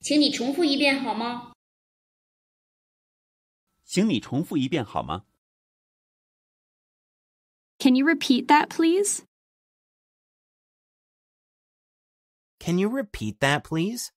请你重复一遍好吗？请你重复一遍好吗？Can you repeat that, please? Can you repeat that, please?